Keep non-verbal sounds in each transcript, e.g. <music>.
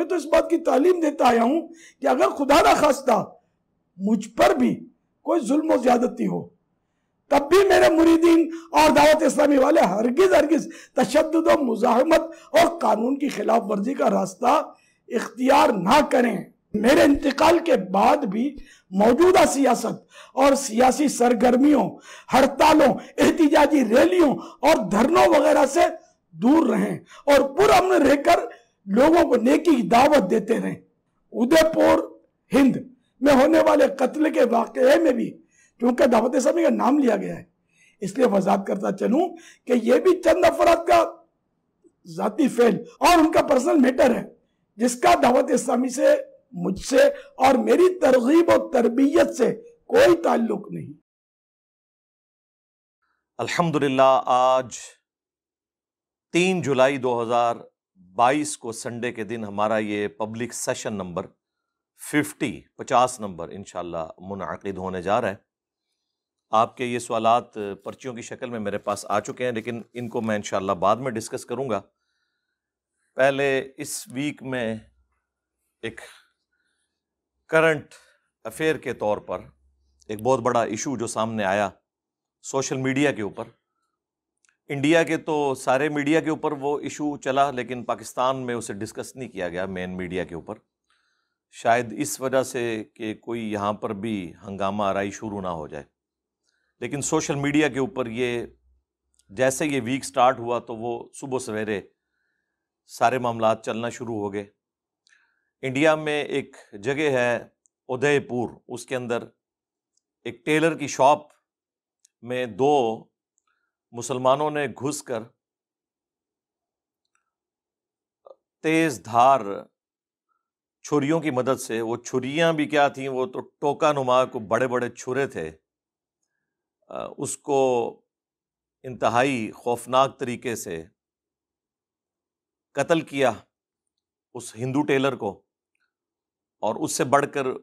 मैं तो इस बात की तालीम देता आया हूं कि अगर खुदा ना खास्ता मुझ पर भी कोई जुल्म ज्यादती हो तब भी मेरे मुरीदीन और दावत इस्लामी वाले हरगिज हरगिज तशद मुजामत और कानून की खिलाफ वर्जी का रास्ता इख्तियार ना करें मेरे इंतकाल के बाद भी मौजूदा सियासत और सियासी सरगर्मियों हड़तालों एहतजाजी रैलियों और धरनों वगैरह से दूर रहें और पुरअमन रहकर लोगों को नेकी की दावत देते रहे उदयपुर हिंद में होने वाले कत्ल के वाक में भी क्योंकि दावत इस्लामी का नाम लिया गया है इसलिए वजात करता चलूं कि यह भी चंद अफराद का जाती फेल और उनका पर्सनल मैटर है जिसका दावत इस्लामी से मुझसे और मेरी तरगीब और तरबियत से कोई ताल्लुक नहीं अल्हम्दुलिल्लाह आज तीन जुलाई बाईस को संडे के दिन हमारा ये पब्लिक सेशन नंबर फिफ्टी पचास नंबर इन मुनद होने जा रहा है आपके ये सवाल पर्चियों की शक्ल में मेरे पास आ चुके हैं लेकिन इनको मैं इन बाद में डिस्कस करूँगा पहले इस वीक में एक करंट अफेयर के तौर पर एक बहुत बड़ा इशू जो सामने आया सोशल मीडिया के ऊपर इंडिया के तो सारे मीडिया के ऊपर वो इशू चला लेकिन पाकिस्तान में उसे डिस्कस नहीं किया गया मेन मीडिया के ऊपर शायद इस वजह से कि कोई यहाँ पर भी हंगामा आरई शुरू ना हो जाए लेकिन सोशल मीडिया के ऊपर ये जैसे ये वीक स्टार्ट हुआ तो वो सुबह सवेरे सारे मामला चलना शुरू हो गए इंडिया में एक जगह है उदयपुर उसके अंदर एक टेलर की शॉप में दो मुसलमानों ने घुस कर तेज धार छुरी की मदद से वो छुरियाँ भी क्या थीं वो तो टोका नुमा को बड़े बड़े छुरे थे उसको इंतहाई खौफनाक तरीके से कत्ल किया उस हिंदू टेलर को और उससे बढ़कर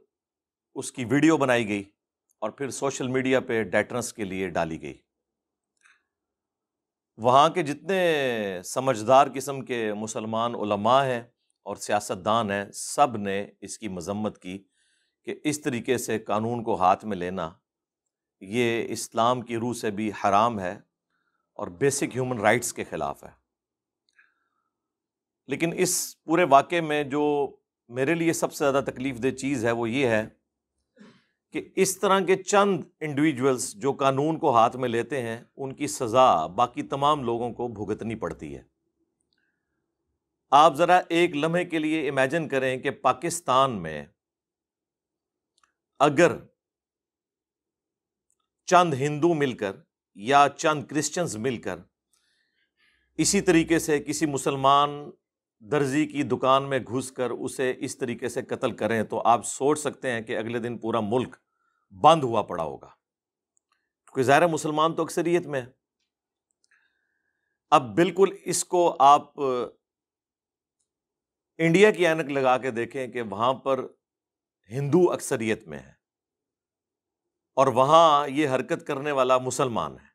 उसकी वीडियो बनाई गई और फिर सोशल मीडिया पे डेटरस के लिए डाली गई वहाँ के जितने समझदार किस्म के मुसलमान उलमा हैं और सियासतदान हैं सब ने इसकी मजम्मत की कि इस तरीके से कानून को हाथ में लेना ये इस्लाम की रूह से भी हराम है और बेसिक ह्यूमन राइट्स के ख़िलाफ़ है लेकिन इस पूरे वाक़े में जो मेरे लिए सबसे ज़्यादा तकलीफ़ दह चीज़ है वो ये है कि इस तरह के चंद इंडिविजुअल्स जो कानून को हाथ में लेते हैं उनकी सज़ा बाकी तमाम लोगों को भुगतनी पड़ती है आप ज़रा एक लम्हे के लिए इमेजिन करें कि पाकिस्तान में अगर चंद हिंदू मिलकर या चंद क्रिश्चियंस मिलकर इसी तरीके से किसी मुसलमान दर्जी की दुकान में घुस कर उसे इस तरीके से कत्ल करें तो आप सोच सकते हैं कि अगले दिन पूरा मुल्क बंद हुआ पड़ा होगा क्योंकि ज़ाहिर मुसलमान तो अक्सरियत में है अब बिल्कुल इसको आप इंडिया की एनक लगा के देखें कि वहाँ पर हिंदू अक्सरियत में है और वहाँ ये हरकत करने वाला मुसलमान है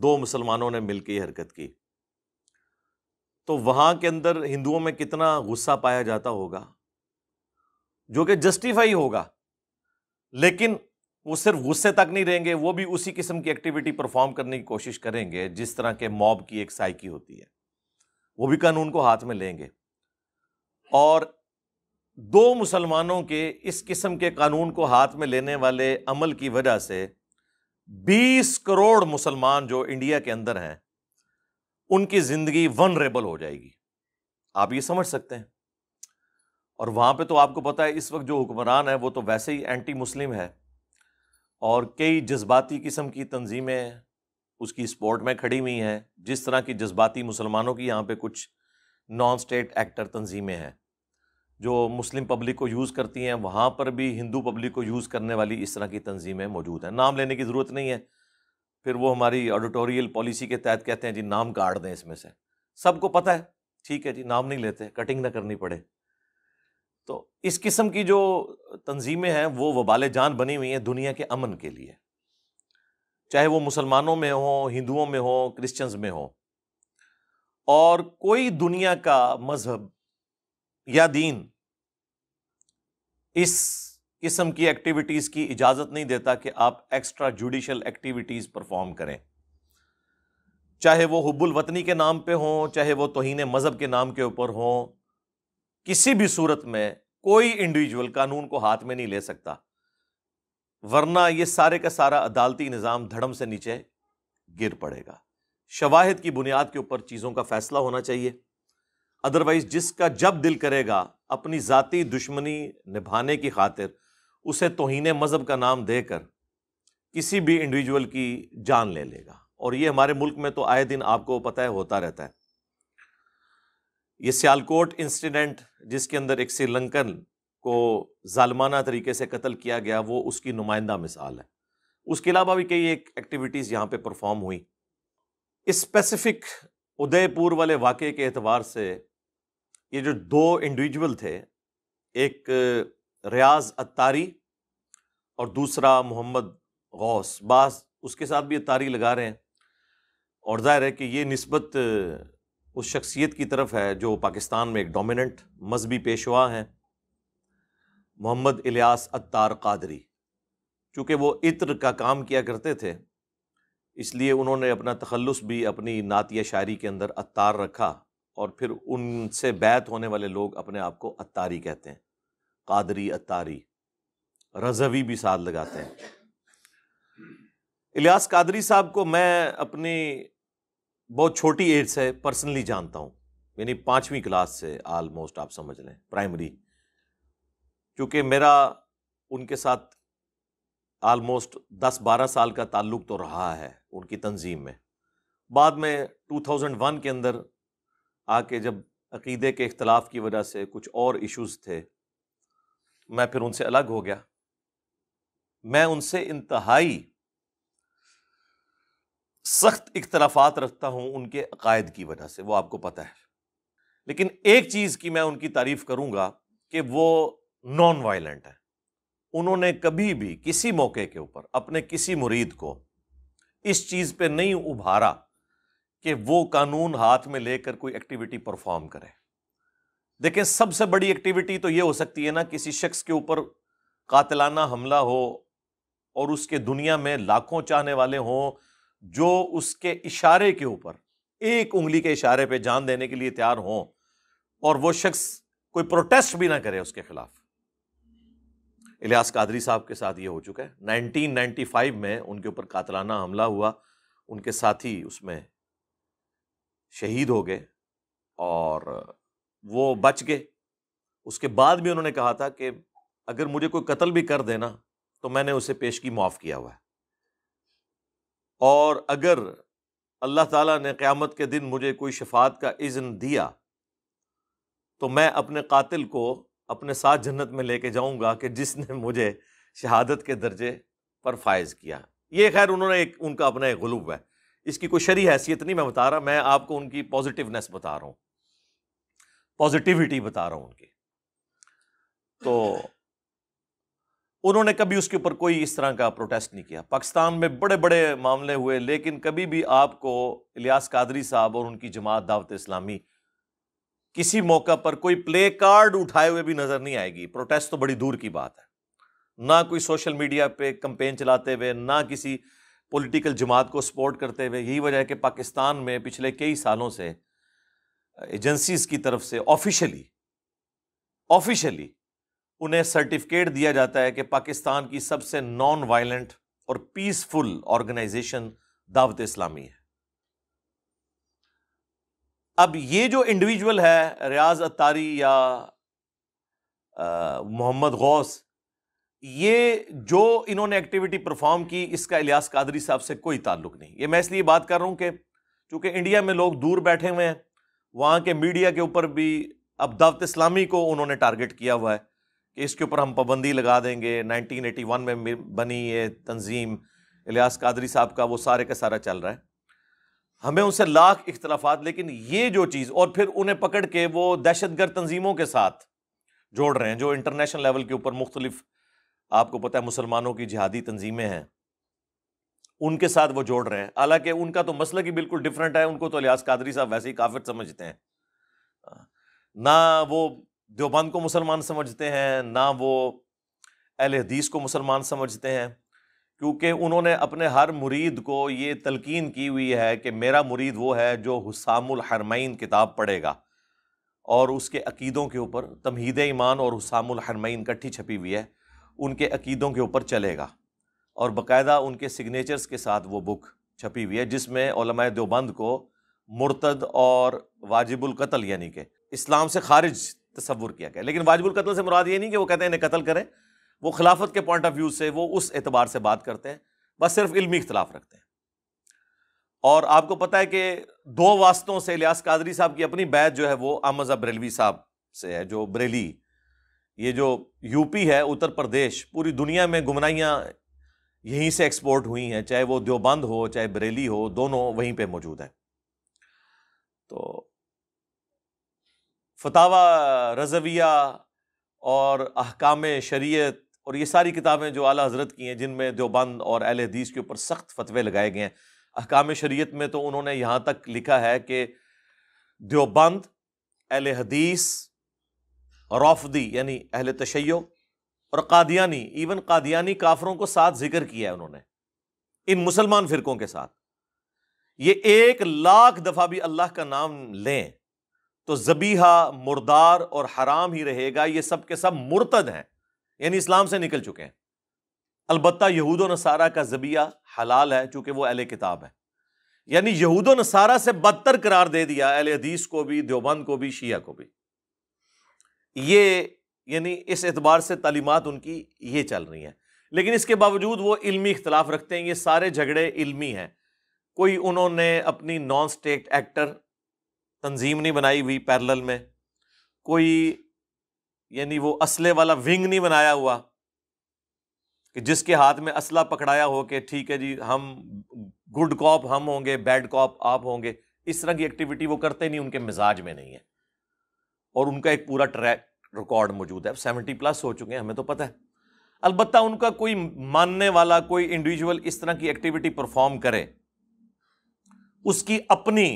दो मुसलमानों ने मिलकर ये हरकत की तो वहाँ के अंदर हिंदुओं में कितना गुस्सा पाया जाता होगा जो कि जस्टिफाई होगा लेकिन वो सिर्फ गुस्से तक नहीं रहेंगे वो भी उसी किस्म की एक्टिविटी परफॉर्म करने की कोशिश करेंगे जिस तरह के मॉब की एक साइकी होती है वो भी कानून को हाथ में लेंगे और दो मुसलमानों के इस किस्म के कानून को हाथ में लेने वाले अमल की वजह से 20 करोड़ मुसलमान जो इंडिया के अंदर हैं उनकी ज़िंदगी वनरेबल हो जाएगी आप ये समझ सकते हैं और वहाँ पे तो आपको पता है इस वक्त जो हुक्मरान है वो तो वैसे ही एंटी मुस्लिम है और कई जज्बाती किस्म की तंजीमें उसकी स्पोर्ट में खड़ी हुई हैं जिस तरह की जज्बाती मुसलमानों की यहाँ पे कुछ नॉन स्टेट एक्टर तंजीमें हैं जो मुस्लिम पब्लिक को यूज़ करती हैं वहाँ पर भी हिंदू पब्लिक को यूज़ करने वाली इस तरह की तंजीमें मौजूद हैं नाम लेने की ज़रूरत नहीं है फिर वो हमारी ऑडिटोरियल पॉलिसी के तहत कहते हैं जी नाम काट दें इसमें से सबको पता है ठीक है जी नाम नहीं लेते कटिंग ना करनी पड़े तो इस किस्म की जो तंजीमें हैं वो वबाल जान बनी हुई हैं दुनिया के अमन के लिए चाहे वो मुसलमानों में हों हिंदुओं में हो क्रिश्चियंस में हो और कोई दुनिया का मज़हब या दीन इस किस्म की एक्टिविटीज़ की इजाज़त नहीं देता कि आप एक्स्ट्रा जुडिशल एक्टिविटीज़ परफॉर्म करें चाहे वो हब्बुल वतनी के नाम पे हों चाहे वो तोहन मज़हब के नाम के ऊपर हों किसी भी सूरत में कोई इंडिविजुअल कानून को हाथ में नहीं ले सकता वरना ये सारे का सारा अदालती निज़ाम धड़म से नीचे गिर पड़ेगा शवाहद की बुनियाद के ऊपर चीज़ों का फैसला होना चाहिए अदरवाइज़ जिसका जब दिल करेगा अपनी ज़ाती दुश्मनी निभाने की खातिर उसे तोहन मज़हब का नाम देकर किसी भी इंडिविजुअल की जान ले लेगा और ये हमारे मुल्क में तो आए दिन आपको पता है होता रहता है ये सियालकोट इंसिडेंट जिसके अंदर एक श्रीलंकन को जालमाना तरीके से कत्ल किया गया वो उसकी नुमाइंदा मिसाल है उसके अलावा भी कई एक एक्टिविटीज़ यहाँ पे परफॉर्म हुई स्पेसिफिक उदयपुर वाले वाक़े के एतबार से ये जो दो इंडिविजुअल थे एक रियाज अत्तारी और दूसरा मोहम्मद गौस बास उसके साथ भी तारी लगा रहे हैं और ज़ाहिर है कि ये नस्बत उस शख्सियत की तरफ है जो पाकिस्तान में एक डोमिनेंट मजहबी पेशवा हैं मोहम्मद इलियास अत्तार कादरी चूँकि वो इत्र का काम किया करते थे इसलिए उन्होंने अपना तखलस भी अपनी नातिया शायरी के अंदर अत्तार रखा और फिर उनसे बैत होने वाले लोग अपने आप को अत्तारी कहते हैं कादरी अत्तारी रजवी भी साथ लगाते हैं इलियास कादरी साहब को मैं अपनी बहुत छोटी एज से पर्सनली जानता हूं यानी पाँचवीं क्लास से आलमोस्ट आप समझ लें प्राइमरी क्योंकि मेरा उनके साथ आलमोस्ट दस बारह साल का ताल्लुक तो रहा है उनकी तंजीम में बाद में 2001 के अंदर आके जब अकीदे के अख्तलाफ की वजह से कुछ और इश्यूज थे मैं फिर उनसे अलग हो गया मैं उनसे इंतहाई सख्त इख्तलाफात रखता हूं उनके अकायद की वजह से वो आपको पता है लेकिन एक चीज़ की मैं उनकी तारीफ करूंगा कि वो नॉन वायलेंट है उन्होंने कभी भी किसी मौके के ऊपर अपने किसी मुरीद को इस चीज़ पे नहीं उभारा कि वो कानून हाथ में लेकर कोई एक्टिविटी परफॉर्म करे देखें सबसे बड़ी एक्टिविटी तो ये हो सकती है ना किसी शख्स के ऊपर कातलाना हमला हो और उसके दुनिया में लाखों चाहने वाले हों जो उसके इशारे के ऊपर एक उंगली के इशारे पे जान देने के लिए तैयार हों और वो शख्स कोई प्रोटेस्ट भी ना करे उसके खिलाफ इलियास कादरी साहब के साथ ये हो चुका है 1995 में उनके ऊपर कातलाना हमला हुआ उनके साथी उसमें शहीद हो गए और वो बच गए उसके बाद भी उन्होंने कहा था कि अगर मुझे कोई कत्ल भी कर देना तो मैंने उसे पेशगी माफ़ किया हुआ है और अगर अल्लाह ताला ने क़्यामत के दिन मुझे कोई शफात का इज़्न दिया तो मैं अपने कातिल को अपने साथ जन्नत में लेके जाऊंगा कि जिसने <laughs> मुझे शहादत के दर्जे पर फायज़ किया ये खैर उन्होंने एक उनका अपना एक गलूब है इसकी कोई शरी हैसियत नहीं मैं बता रहा मैं आपको उनकी पॉजिटिवनेस बता रहा हूँ पॉजिटिविटी बता रहा हूँ उनकी तो उन्होंने कभी उसके ऊपर कोई इस तरह का प्रोटेस्ट नहीं किया पाकिस्तान में बड़े बड़े मामले हुए लेकिन कभी भी आपको इलियास कादरी साहब और उनकी जमात दावत इस्लामी किसी मौका पर कोई प्ले कार्ड उठाए हुए भी नज़र नहीं आएगी प्रोटेस्ट तो बड़ी दूर की बात है ना कोई सोशल मीडिया पे कंपेन चलाते हुए ना किसी पॉलिटिकल जमात को सपोर्ट करते हुए यही वजह है कि पाकिस्तान में पिछले कई सालों से एजेंसीज की तरफ से ऑफिशियली ऑफिशियली उन्हें सर्टिफिकेट दिया जाता है कि पाकिस्तान की सबसे नॉन वायलेंट और पीसफुल ऑर्गेनाइजेशन दावत इस्लामी है अब ये जो इंडिविजुअल है रियाज अतारी या मोहम्मद गौस ये जो इन्होंने एक्टिविटी परफॉर्म की इसका इलियास कादरी साहब से कोई ताल्लुक नहीं ये मैं इसलिए बात कर रहा हूँ कि चूंकि इंडिया में लोग दूर बैठे हुए हैं वहाँ के मीडिया के ऊपर भी अब दावत इस्लामी को उन्होंने टारगेट किया हुआ है इसके ऊपर हम पाबंदी लगा देंगे 1981 में बनी ये तंजीम इलियास कादरी साहब का वो सारे का सारा चल रहा है हमें उनसे लाख इख्तलाफात लेकिन ये जो चीज़ और फिर उन्हें पकड़ के वो दहशत गर्द तंजीमों के साथ जोड़ रहे हैं जो इंटरनेशनल लेवल के ऊपर मुख्तलिफ आपको पता है मुसलमानों की जिहादी तंजीमें हैं उनके साथ वो जोड़ रहे हैं हालांकि उनका तो मसला ही बिल्कुल डिफरेंट है उनको तो अलियास कादरी साहब वैसे ही काफिर समझते हैं ना वो देवबंद को मुसलमान समझते हैं ना वो अहल हदीस को मुसलमान समझते हैं क्योंकि उन्होंने अपने हर मुरीद को ये तलकिन की हुई है कि मेरा मुरीद वो है जो हुसामुल हरमैन किताब पढ़ेगा और उसके अकीदों के ऊपर तमहीद ईमान और हुसामुल हरमैन इकट्ठी छपी हुई है उनके अकीदों के ऊपर चलेगा और बाकायदा उनके सिग्नेचर्स के साथ वो बुक छपी हुई है जिसमें देवबंद को मुरतद और वाजिबुल कत्ल यानी कि इस्लाम से खारिज तस्वुर किया गया लेकिन वाजिबुल कत्ल से मुराद ये नहीं कि वो कहते हैं इन्हें कत्ल करें वो खिलाफत के पॉइंट ऑफ व्यू से वो उस एतबार से बात करते हैं बस सिर्फ इलमी इख्तलाफ रखते हैं और आपको पता है कि दो वास्तों से लियास कादरी साहब की अपनी बैत जो है वो अहमद बरेलवी साहब से है जो बरेली ये जो यूपी है उत्तर प्रदेश पूरी दुनिया में गुमनाइयाँ यहीं से एक्सपोर्ट हुई हैं चाहे वो देवबंद हो चाहे बरेली हो दोनों वहीं पर मौजूद हैं तो फतावा रजविया और अहकाम शरीयत और ये सारी किताबें जो आला हज़रत की हैं जिनमें देवबंद और अहल हदीस के ऊपर सख्त फतवे लगाए गए हैं अहकाम शरीयत में तो उन्होंने यहाँ तक लिखा है कि देवबंद अहल हदीस रौफदी यानी अहल तशैयो और कादियानी इवन कादियानी काफरों को साथ जिक्र किया है उन्होंने इन मुसलमान फ़िरक़ों के साथ ये एक लाख दफ़ा भी अल्लाह का नाम लें तो जबीहा मुर्दार और हराम ही रहेगा ये सब के सब मुर्तद हैं यानी इस्लाम से निकल चुके हैं अलबत् यहूद नसारा का जबिया हलाल है चूँकि वो अहल किताब है यानी यहूद नसारा से बदतर करार दे दिया अहल हदीस को भी देवबंद को भी शिया को भी ये यानी इस एतबार से तालीमत उनकी ये चल रही हैं लेकिन इसके बावजूद वो इल्मी इख्तलाफ रखते हैं ये सारे झगड़े इल्मी हैं कोई उन्होंने अपनी नॉन स्टेट एक्टर तंजीम नहीं बनाई हुई पैरल में कोई यानी वो असले वाला विंग नहीं बनाया हुआ कि जिसके हाथ में असला पकड़ाया हो कि ठीक है जी हम गुड कॉप हम होंगे बैड कॉप आप होंगे इस तरह की एक्टिविटी वो करते नहीं उनके मिजाज में नहीं है और उनका एक पूरा ट्रैक रिकॉर्ड मौजूद है सेवेंटी प्लस हो चुके हैं हमें तो पता है अलबत् उनका कोई मानने वाला कोई इंडिविजुअल इस तरह की एक्टिविटी परफॉर्म करे उसकी अपनी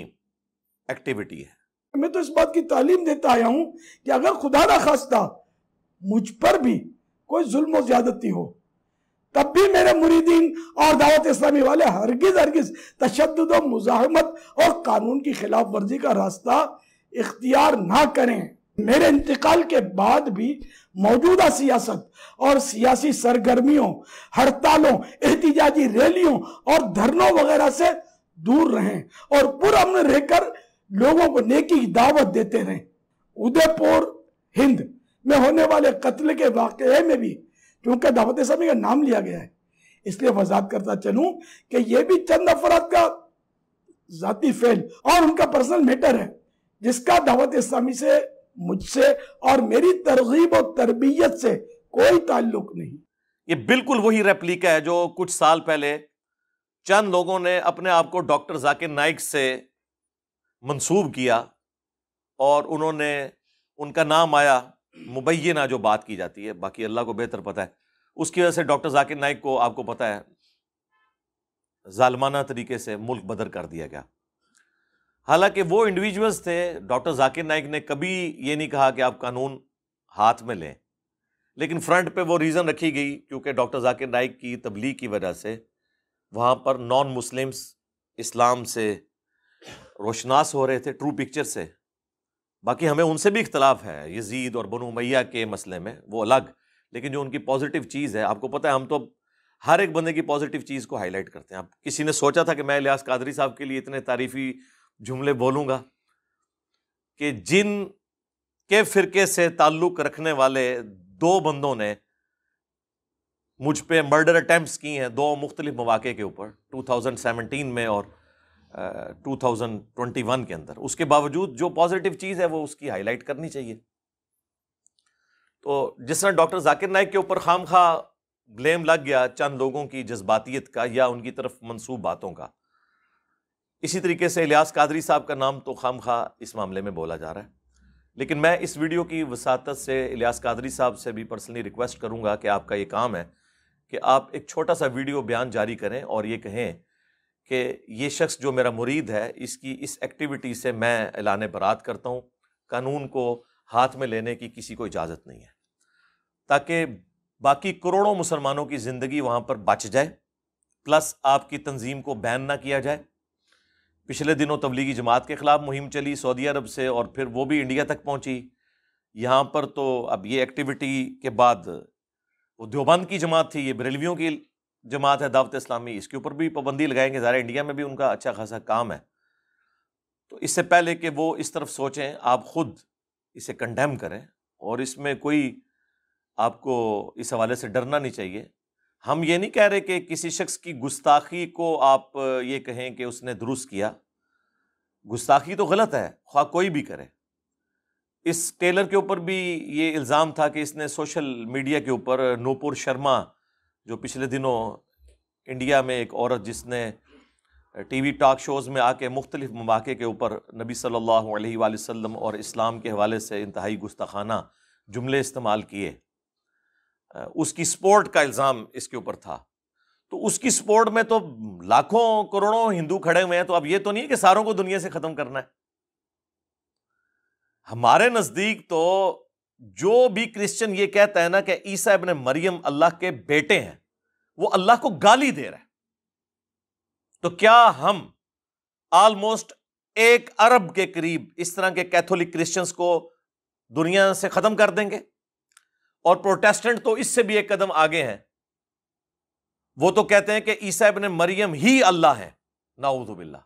एक्टिविटी है मैं तो इस बात की तालीम देता आया हूं कि अगर खुदा ना खास्ता मुझ पर भी कोई जुल्म ज्यादती हो तब भी मेरे मुरीदीन और दावत इस्लामी वाले हरगिज हरगिज तशद मुजामत और कानून की खिलाफ वर्जी का रास्ता इख्तियार ना करें मेरे इंतकाल के बाद भी मौजूदा सियासत और सियासी सरगर्मियों हड़तालों एहतजाजी रैलियों और धरनों वगैरह से दूर रहें और पुरअमन रहकर लोगों को नेकी की दावत देते रहे उदयपुर हिंद में होने वाले कत्ल के वाक में भी क्योंकि दावत इस्लामी का नाम लिया गया है इसलिए वजात करता चलू कि यह भी चंद अफराद का ज़ाती फेल और उनका पर्सनल मैटर है जिसका दावत इस्लामी से मुझसे और मेरी तरगीब और तरबियत से कोई ताल्लुक नहीं ये बिल्कुल वही रेप्लिका है जो कुछ साल पहले चंद लोगों ने अपने आप को डॉक्टर जाकिर नाइक से मंसूब किया और उन्होंने उनका नाम आया मुबैना जो बात की जाती है बाकी अल्लाह को बेहतर पता है उसकी वजह से डॉक्टर जाकिर नाइक को आपको पता है जालमाना तरीके से मुल्क बदर कर दिया गया हालांकि वो इंडिविजुअल्स थे डॉक्टर जाकिर नाइक ने कभी ये नहीं कहा कि आप कानून हाथ में लें लेकिन फ्रंट पे वो रीज़न रखी गई क्योंकि डॉक्टर जाकिर नाइक की तबलीग की वजह से वहाँ पर नॉन मुस्लिम्स इस्लाम से रोशनास हो रहे थे ट्रू पिक्चर से बाकी हमें उनसे भी इख्तलाफ है यजीद और बनु मैया के मसले में वो अलग लेकिन जो उनकी पॉजिटिव चीज़ है आपको पता है हम तो हर एक बंदे की पॉजिटिव चीज़ को हाईलाइट करते हैं आप किसी ने सोचा था कि मैं लियाज कादरी साहब के लिए इतने तारीफ़ी जुमले बोलूँगा कि जिन के फिर से ताल्लुक़ रखने वाले दो बंदों ने मुझ पर मर्डर अटैम्प्ट की हैं दो मुख्तलिफ मौाक़े के ऊपर टू थाउजेंड 2017 में और 2021 के अंदर उसके बावजूद जो पॉजिटिव चीज़ है वो उसकी हाईलाइट करनी चाहिए तो जिस तरह डॉक्टर जाकिर नायक के ऊपर खाम खा ब्लेम लग गया चंद लोगों की जज्बातीत का या उनकी तरफ मनसूब बातों का इसी तरीके से इलियास कादरी साहब का नाम तो खाम खा इस मामले में बोला जा रहा है लेकिन मैं इस वीडियो की वसात से इलियास कादरी साहब से भी पर्सनली रिक्वेस्ट करूँगा कि आपका ये काम है कि आप एक छोटा सा वीडियो बयान जारी करें और ये कहें कि ये शख्स जो मेरा मुरीद है इसकी इस एक्टिविटी से मैं ऐलान बरात करता हूँ कानून को हाथ में लेने की किसी को इजाज़त नहीं है ताकि बाकी करोड़ों मुसलमानों की ज़िंदगी वहाँ पर बच जाए प्लस आपकी तंजीम को बैन ना किया जाए पिछले दिनों तबलीगी जमात के ख़िलाफ़ मुहिम चली सऊदी अरब से और फिर वो भी इंडिया तक पहुँची यहाँ पर तो अब ये एक्टिविटी के बाद वो देवबंद की जमात थी ये बरेलवियों की जमात है दावत इस्लामी इसके ऊपर भी पाबंदी लगाएंगे ज़ारा इंडिया में भी उनका अच्छा खासा काम है तो इससे पहले कि वो इस तरफ सोचें आप ख़ुद इसे कंडेम करें और इसमें कोई आपको इस हवाले से डरना नहीं चाहिए हम ये नहीं कह रहे कि किसी शख्स की गुस्ताखी को आप ये कहें कि उसने दुरुस्त किया गुस्ताखी तो गलत है ख्वा कोई भी करे इस टेलर के ऊपर भी ये इल्ज़ाम था कि इसने सोशल मीडिया के ऊपर नूपुर शर्मा जो पिछले दिनों इंडिया में एक औरत जिसने टी वी टॉक शोज़ में आके मुख्तलिफ़ मौाक़े के ऊपर नबी सल्लल्लाहु अलैहि वसल्लम और इस्लाम के हवाले से इंतहाई गुस्ताखाना जुमले इस्तेमाल किए उसकी स्पोर्ट का इल्ज़ाम इसके ऊपर था तो उसकी स्पोर्ट में तो लाखों करोड़ों हिंदू खड़े हुए हैं तो अब ये तो नहीं है कि सारों को दुनिया से ख़त्म करना है हमारे नज़दीक तो जो भी क्रिश्चियन ये कहता है ना कि ईसा इब्ने मरियम अल्लाह के बेटे हैं वो अल्लाह को गाली दे रहा है तो क्या हम ऑलमोस्ट एक अरब के करीब इस तरह के कैथोलिक क्रिश्चियंस को दुनिया से खत्म कर देंगे और प्रोटेस्टेंट तो इससे भी एक कदम आगे हैं वो तो कहते हैं कि ईसा इब्ने मरियम ही अल्लाह है नाउदुबिल्ला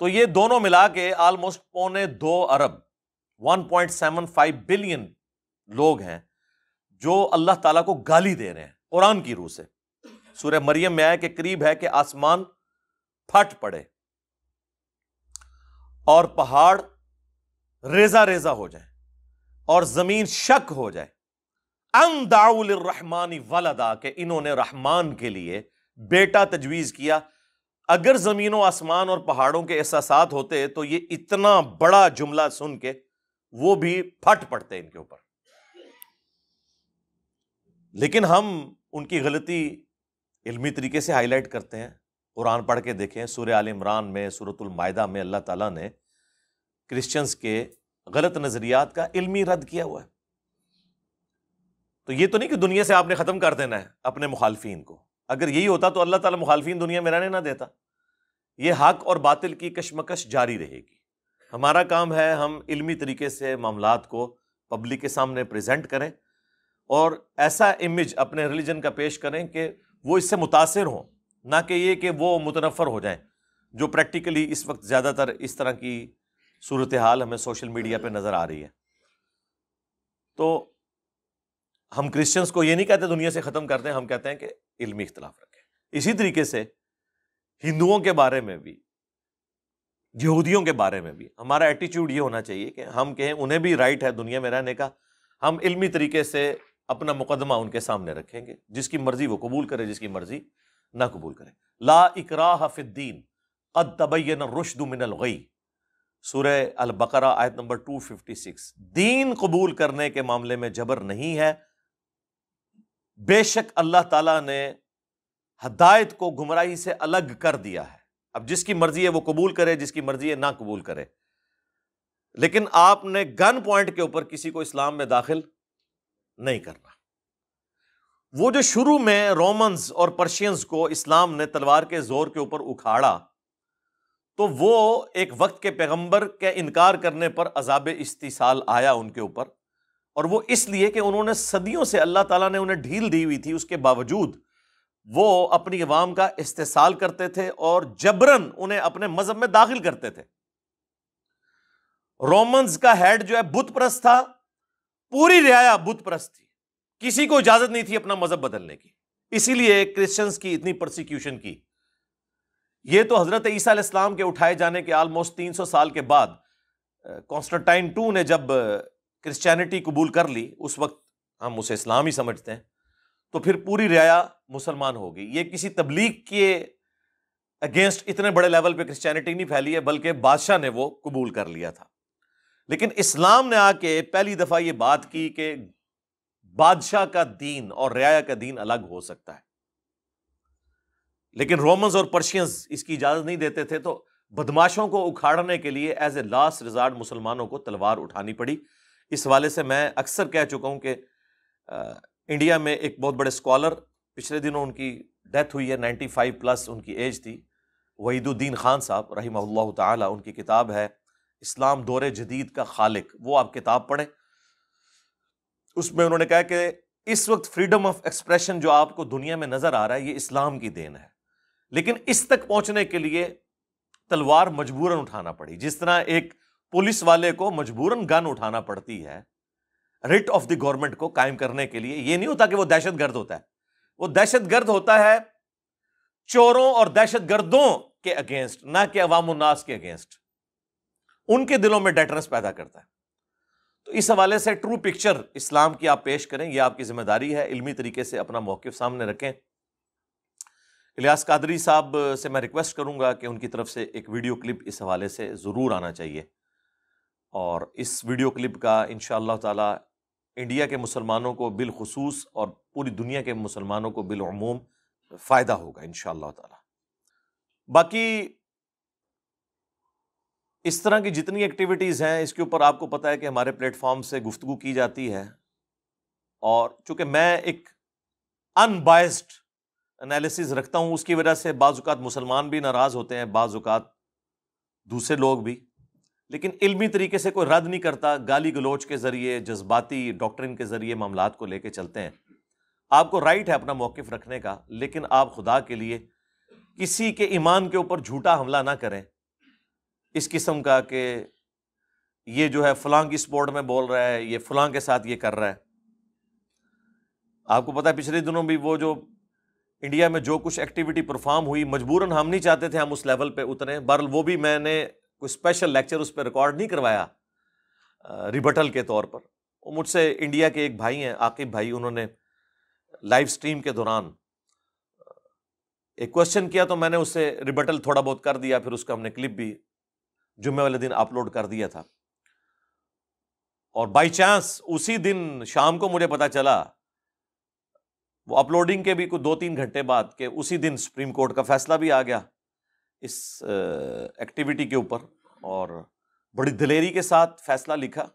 तो ये दोनों मिला के ऑलमोस्ट पौने दो अरब 1.75 बिलियन लोग हैं जो अल्लाह ताला को गाली दे रहे हैं कुरान की रूह से सूर्य मरियम में आया के करीब है कि आसमान फट पड़े और पहाड़ रेजा रेजा हो जाए और जमीन शक हो जाए अम रहमानी वलदा के इन्होंने रहमान के लिए बेटा तजवीज़ किया अगर ज़मीनों आसमान और पहाड़ों के एहसास होते तो ये इतना बड़ा जुमला सुन के वो भी फट पड़ते इनके ऊपर लेकिन हम उनकी गलती इलमी तरीके से हाईलाइट करते हैं कुरान पढ़ के देखें सूर्य आल इमरान में सूरतमायदा में अल्लाह ताला ने क्रिश्चियंस के गलत नज़रियात का इल्मी रद्द किया हुआ है तो ये तो नहीं कि दुनिया से आपने ख़त्म कर देना है अपने मुखालफी को अगर यही होता तो अल्लाह ताला मुखालफी दुनिया में रहने ना देता ये हक और बातिल की कशमकश जारी रहेगी हमारा काम है हम इलमी तरीके से मामला को पब्लिक के सामने प्रजेंट करें और ऐसा इमेज अपने रिलीजन का पेश करें कि वो इससे मुतासर हों ना कि ये कि वो मुतनफ़र हो जाएं जो प्रैक्टिकली इस वक्त ज़्यादातर इस तरह की सूरत हाल हमें सोशल मीडिया पे नज़र आ रही है तो हम क्रिश्चियंस को ये नहीं कहते दुनिया से ख़त्म करते हैं हम कहते हैं कि इल्मी इख्तलाफ रखें इसी तरीके से हिंदुओं के बारे में भी यहूदियों के बारे में भी हमारा एटीट्यूड ये होना चाहिए कि हम कहें उन्हें भी राइट है दुनिया में रहने का हम इल्मी तरीके से अपना मुकदमा उनके सामने रखेंगे जिसकी मर्जी वो कबूल करे जिसकी मर्जी ना कबूल करे ला इकरा हफिद्दीन कद तबैन रुशद मिनल गई सुर अल आयत नंबर टू फिफ्टी सिक्स दीन कबूल करने के मामले में जबर नहीं है बेशक अल्लाह ताला ने हदायत को गुमराही से अलग कर दिया है अब जिसकी मर्जी है वो कबूल करे जिसकी मर्जी है ना कबूल करे लेकिन आपने गन पॉइंट के ऊपर किसी को इस्लाम में दाखिल नहीं करना वो जो शुरू में रोमन्स और पर्शियंस को इस्लाम ने तलवार के जोर के ऊपर उखाड़ा तो वो एक वक्त के पैगंबर के इनकार करने पर अजाब इस्तीसाल आया उनके ऊपर और वो इसलिए कि उन्होंने सदियों से अल्लाह ताला ने उन्हें ढील दी हुई थी उसके बावजूद वो अपनी अवाम का इस्तेसाल करते थे और जबरन उन्हें अपने मज़हब में दाखिल करते थे रोमन्स का हेड जो है बुत था पूरी रियाया बुत प्रस्त थी किसी को इजाजत नहीं थी अपना मजहब बदलने की इसीलिए क्रिश्चियंस की इतनी प्रोसिक्यूशन की यह तो हजरत ईसा इस्लाम के उठाए जाने के आलमोस्ट सौ साल के बाद कॉन्स्टाटाइन टू ने जब क्रिश्चियनिटी कबूल कर ली उस वक्त हम उसे इस्लाम ही समझते हैं तो फिर पूरी रियाया मुसलमान हो गई ये किसी तबलीग के अगेंस्ट इतने बड़े लेवल पे क्रिश्चियनिटी नहीं फैली है बल्कि बादशाह ने वो कबूल कर लिया था लेकिन इस्लाम ने आके पहली दफ़ा ये बात की कि बादशाह का दीन और रियाया का दीन अलग हो सकता है लेकिन रोमन्स और पर्शियंस इसकी इजाज़त नहीं देते थे तो बदमाशों को उखाड़ने के लिए एज ए लास्ट रिजार्ट मुसलमानों को तलवार उठानी पड़ी इस हवाले से मैं अक्सर कह चुका हूँ कि इंडिया में एक बहुत बड़े स्कॉलर पिछले दिनों उनकी डेथ हुई है 95 प्लस उनकी एज थी वहीदुद्दीन खान साहब रही उनकी किताब है इस्लाम दौरे जदीद का खालिक वो आप किताब पढ़ें उसमें उन्होंने कहा कि इस वक्त फ्रीडम ऑफ एक्सप्रेशन जो आपको दुनिया में नज़र आ रहा है ये इस्लाम की देन है लेकिन इस तक पहुंचने के लिए तलवार मजबूरन उठाना पड़ी जिस तरह एक पुलिस वाले को मजबूरन गन उठाना पड़ती है रिट ऑफ द गवर्नमेंट को कायम करने के लिए यह नहीं होता कि वो दहशत गर्द होता है वो दहशत गर्द होता है चोरों और दहशत गर्दों के अगेंस्ट ना कि अवाम उन्नास के अगेंस्ट उनके दिलों में डेटरस पैदा करता है तो इस हवाले से ट्रू पिक्चर इस्लाम की आप पेश करें यह आपकी जिम्मेदारी है इल्मी तरीके से अपना मौक़ सामने रखें इलियास कादरी साहब से मैं रिक्वेस्ट करूंगा कि उनकी तरफ से एक वीडियो क्लिप इस हवाले से ज़रूर आना चाहिए और इस वीडियो क्लिप का इन ताला इंडिया के मुसलमानों को बिलखसूस और पूरी दुनिया के मुसलमानों को बिलूम फ़ायदा होगा इन ताला बाकी इस तरह की जितनी एक्टिविटीज़ हैं इसके ऊपर आपको पता है कि हमारे प्लेटफॉर्म से गुफ्तु की जाती है और चूँकि मैं एक अनबायस्ड एनालिसिस रखता हूँ उसकी वजह से बाज़ात मुसलमान भी नाराज़ होते हैं बाज़ात दूसरे लोग भी लेकिन इल्मी तरीके से कोई रद्द नहीं करता गाली गलोच के ज़रिए जज्बाती डॉक्ट्रिन के ज़रिए मामला को लेके चलते हैं आपको राइट है अपना मौक़ रखने का लेकिन आप खुदा के लिए किसी के ईमान के ऊपर झूठा हमला ना करें इस किस्म का कि ये जो है फलां की स्पोर्ट में बोल रहा है ये फलां के साथ ये कर रहा है आपको पता है पिछले दिनों भी वो जो इंडिया में जो कुछ एक्टिविटी परफॉर्म हुई मजबूरन हम नहीं चाहते थे हम उस लेवल पे उतरे बर वो भी मैंने कोई स्पेशल लेक्चर उस पर रिकॉर्ड नहीं करवाया रिबटल के तौर पर वो मुझसे इंडिया के एक भाई हैं आकिब भाई उन्होंने लाइव स्ट्रीम के दौरान एक क्वेश्चन किया तो मैंने उससे रिबटल थोड़ा बहुत कर दिया फिर उसका हमने क्लिप भी जुम्मे वाले दिन अपलोड कर दिया था और बाई चांस उसी दिन शाम को मुझे पता चला वो अपलोडिंग के भी कुछ दो तीन घंटे बाद के उसी दिन सुप्रीम कोर्ट का फैसला भी आ गया इस एक्टिविटी के ऊपर और बड़ी दिलेरी के साथ फैसला लिखा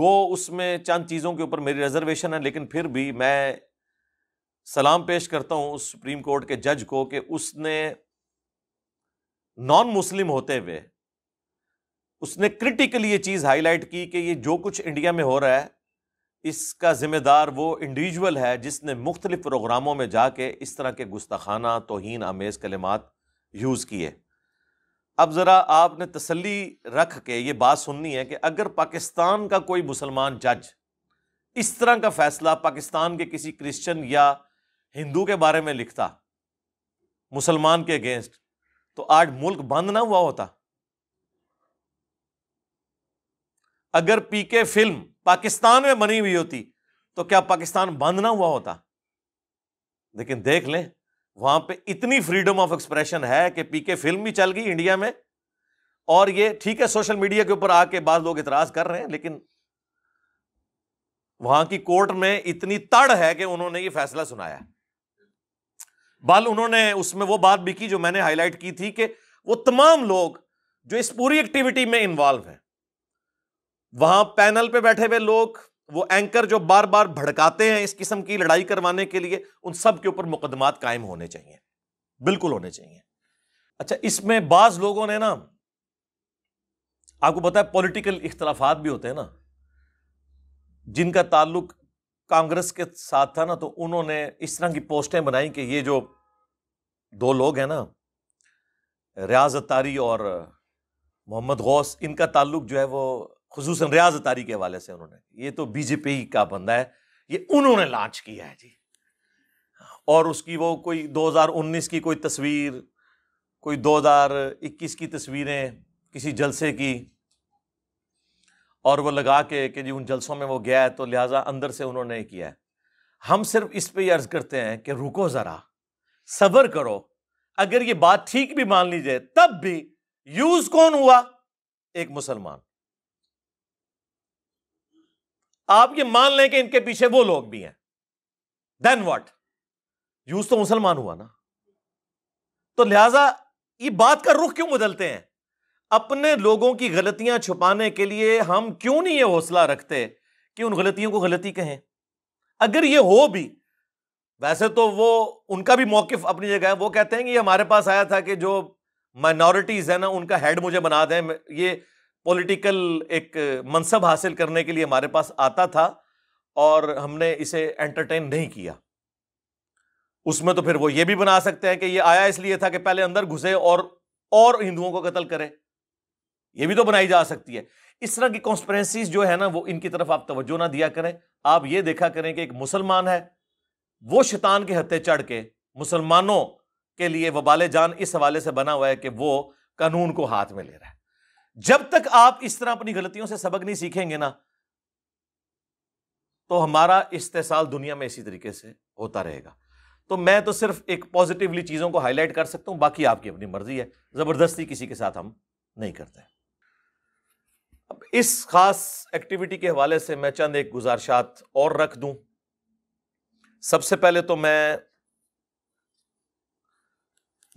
गो उसमें चंद चीज़ों के ऊपर मेरी रिजर्वेशन है लेकिन फिर भी मैं सलाम पेश करता हूँ उस सुप्रीम कोर्ट के जज को कि उसने नॉन मुस्लिम होते हुए उसने क्रिटिकली ये चीज़ हाईलाइट की कि ये जो कुछ इंडिया में हो रहा है इसका ज़िम्मेदार वो इंडिविजुअल है जिसने मुख्तलिफ प्रोग्रामों में जाके इस तरह के गुस्ताखाना तोहन आमेज़ कलिमात यूज़ किए अब ज़रा आपने तसली रख के ये बात सुननी है कि अगर पाकिस्तान का कोई मुसलमान जज इस तरह का फ़ैसला पाकिस्तान के किसी क्रिश्चन या हिंदू के बारे में लिखता मुसलमान के अगेंस्ट तो आज मुल्क बंद ना हुआ होता अगर पीके फिल्म पाकिस्तान में बनी हुई होती तो क्या पाकिस्तान बंद ना हुआ होता लेकिन देख लें वहां पे इतनी फ्रीडम ऑफ एक्सप्रेशन है कि पीके फिल्म भी चल गई इंडिया में और ये ठीक है सोशल मीडिया के ऊपर आके बाद लोग इतराज कर रहे हैं लेकिन वहां की कोर्ट में इतनी तड़ है कि उन्होंने ये फैसला सुनाया बाल उन्होंने उसमें वो बात भी की जो मैंने हाईलाइट की थी कि वो तमाम लोग जो इस पूरी एक्टिविटी में इन्वॉल्व हैं वहां पैनल पे बैठे हुए लोग वो एंकर जो बार बार भड़काते हैं इस किस्म की लड़ाई करवाने के लिए उन सब के ऊपर मुकदमात कायम होने चाहिए बिल्कुल होने चाहिए अच्छा इसमें बाज लोगों ने ना आपको पता है पॉलिटिकल इख्तलाफात भी होते हैं ना जिनका ताल्लुक कांग्रेस के साथ था ना तो उन्होंने इस तरह की पोस्टें बनाई कि ये जो दो लोग हैं ना रियाज अतारी और मोहम्मद गौस इनका ताल्लुक जो है वो खसूस रियाज तारी के हवाले से उन्होंने ये तो बीजेपी का बंदा है ये उन्होंने लॉन्च किया है जी और उसकी वो कोई 2019 की कोई तस्वीर कोई 2021 की तस्वीरें किसी जलसे की और वो लगा के कि जी उन जलसों में वो गया है तो लिहाजा अंदर से उन्होंने किया है हम सिर्फ इस पर अर्ज़ करते हैं कि रुको ज़रा सब्र करो अगर ये बात ठीक भी मान लीजिए तब भी यूज़ कौन हुआ एक मुसलमान आप ये मान लें कि इनके पीछे वो लोग भी हैं देन वॉट यूज तो मुसलमान हुआ ना तो लिहाजा ये बात का रुख क्यों बदलते हैं अपने लोगों की गलतियां छुपाने के लिए हम क्यों नहीं ये हौसला रखते कि उन गलतियों को गलती कहें अगर ये हो भी वैसे तो वो उनका भी मौकफ अपनी जगह है वो कहते हैं कि हमारे पास आया था कि जो माइनॉरिटीज़ है ना उनका हेड मुझे बना दें ये पॉलिटिकल एक मनसब हासिल करने के लिए हमारे पास आता था और हमने इसे एंटरटेन नहीं किया उसमें तो फिर वो ये भी बना सकते हैं कि ये आया इसलिए था कि पहले अंदर घुसे और और हिंदुओं को कत्ल करे ये भी तो बनाई जा सकती है इस तरह की कॉन्स्परेंसीज जो है ना वो इनकी तरफ आप तवज्जो ना दिया करें आप ये देखा करें कि एक मुसलमान है वो शैतान के हत्ते चढ़ के मुसलमानों के लिए वबाले जान इस हवाले से बना हुआ है कि वो कानून को हाथ में ले रहा है जब तक आप इस तरह अपनी गलतियों से सबक नहीं सीखेंगे ना तो हमारा इस्तेसाल दुनिया में इसी तरीके से होता रहेगा तो मैं तो सिर्फ एक पॉजिटिवली चीज़ों को हाईलाइट कर सकता हूं बाकी आपकी अपनी मर्जी है ज़बरदस्ती किसी के साथ हम नहीं करते अब इस खास एक्टिविटी के हवाले से मैं चंद एक गुजारशात और रख दूं सबसे पहले तो मैं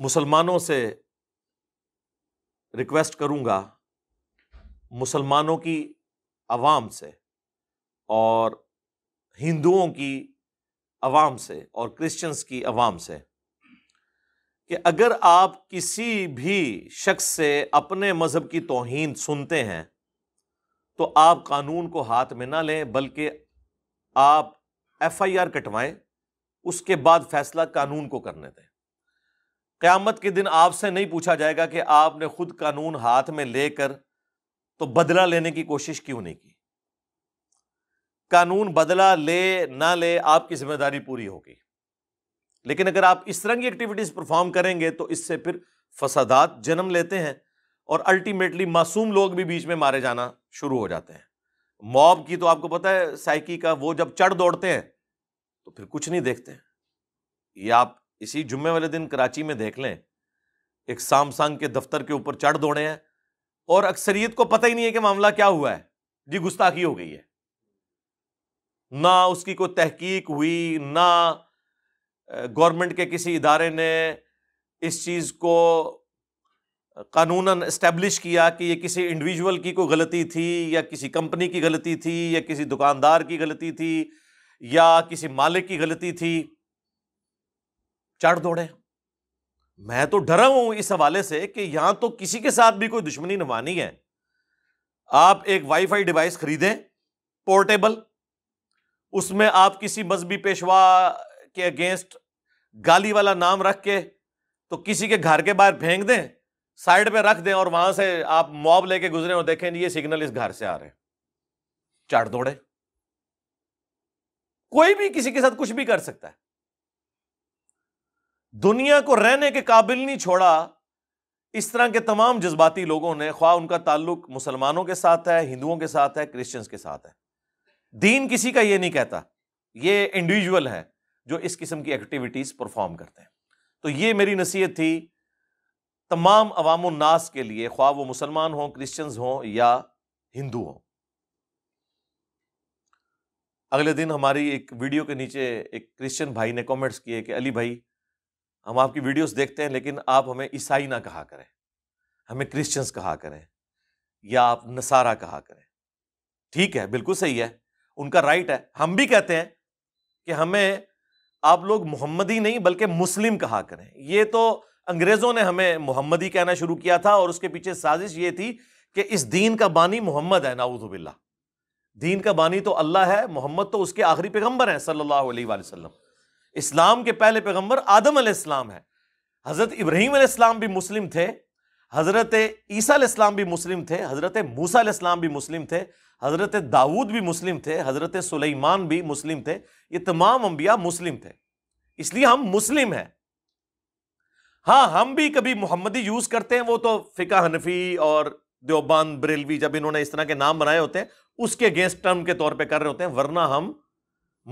मुसलमानों से रिक्वेस्ट करूंगा मुसलमानों की आवाम से और हिंदुओं की आवाम से और क्रिश्चियंस की आवाम से कि अगर आप किसी भी शख्स से अपने मज़हब की तोहन सुनते हैं तो आप कानून को हाथ में ना लें बल्कि आप एफ आई आर कटवाएं उसके बाद फैसला कानून को करने दें क़्यामत के दिन आपसे नहीं पूछा जाएगा कि आपने खुद कानून हाथ में लेकर तो बदला लेने की कोशिश क्यों नहीं की कानून बदला ले ना ले आपकी जिम्मेदारी पूरी होगी लेकिन अगर आप इस तरह की एक्टिविटीज़ परफॉर्म करेंगे तो इससे फिर फसादात जन्म लेते हैं और अल्टीमेटली मासूम लोग भी बीच में मारे जाना शुरू हो जाते हैं मॉब की तो आपको पता है साइकी का वो जब चढ़ दौड़ते हैं तो फिर कुछ नहीं देखते हैं ये आप इसी जुम्मे वाले दिन कराची में देख लें एक सामसंग के दफ्तर के ऊपर चढ़ दौड़े हैं और अक्सरियत को पता ही नहीं है कि मामला क्या हुआ है जी गुस्ताखी हो गई है ना उसकी कोई तहकीक हुई ना गवर्नमेंट के किसी इदारे ने इस चीज़ को कानून इस्टेब्लिश किया कि ये किसी इंडिविजुअल की कोई गलती थी या किसी कंपनी की गलती थी या किसी दुकानदार की गलती थी या किसी मालिक की गलती थी चढ़ दौड़े मैं तो डरा हूं इस हवाले से कि यहां तो किसी के साथ भी कोई दुश्मनी नवानी है आप एक वाईफाई डिवाइस खरीदें पोर्टेबल उसमें आप किसी मजहबी पेशवा के अगेंस्ट गाली वाला नाम रख के तो किसी के घर के बाहर फेंक दें साइड पे रख दें और वहां से आप मॉब लेके गुजरे और देखें ये सिग्नल इस घर से आ रहे हैं चाट दौड़े कोई भी किसी के साथ कुछ भी कर सकता है दुनिया को रहने के काबिल नहीं छोड़ा इस तरह के तमाम जज्बाती लोगों ने ख्वा उनका ताल्लुक मुसलमानों के साथ है हिंदुओं के साथ है क्रिश्चियंस के साथ है दीन किसी का ये नहीं कहता ये इंडिविजुअल है जो इस किस्म की एक्टिविटीज़ परफॉर्म करते हैं तो ये मेरी नसीहत थी तमाम अवाम नास के लिए ख्वा वो मुसलमान हों क्रिश्चियंस हों या हिंदू हों अगले दिन हमारी एक वीडियो के नीचे एक क्रिश्चियन भाई ने कॉमेंट्स किए कि अली भाई हम आपकी वीडियोस देखते हैं लेकिन आप हमें ईसाई ना कहा करें हमें क्रिश्चियंस कहा करें या आप नसारा कहा करें ठीक है बिल्कुल सही है उनका राइट है हम भी कहते हैं कि हमें आप लोग मोहम्मदी नहीं बल्कि मुस्लिम कहा करें ये तो अंग्रेज़ों ने हमें मोहम्मदी कहना शुरू किया था और उसके पीछे साजिश ये थी कि इस दीन का बानी मोहम्मद है नाउजुबिल्ला दीन का बानी तो अल्लाह है मोहम्मद तो उसके आखिरी पैगम्बर हैं सल्ला वसलम इस्लाम के पहले पैगम्बर आदम अलैहिस्सलाम है हज़रत इब्राहिम अलैहिस्सलाम भी मुस्लिम थे हज़रत ईसा अलैहिस्सलाम भी मुस्लिम थे हज़रत मूसा अलैहिस्सलाम भी मुस्लिम थे हज़रत दाऊद भी मुस्लिम थे हज़रत सुलेमान भी मुस्लिम थे ये तमाम अम्बिया मुस्लिम थे इसलिए हम मुस्लिम हैं हाँ हम भी कभी मोहम्मदी यूज़ करते हैं वो तो फ़िका हनफी और देवबान बरेलवी जब इन्होंने इस तरह के नाम बनाए होते हैं उसके अगेंस्ट टर्म के तौर पर कर रहे होते हैं वरना हम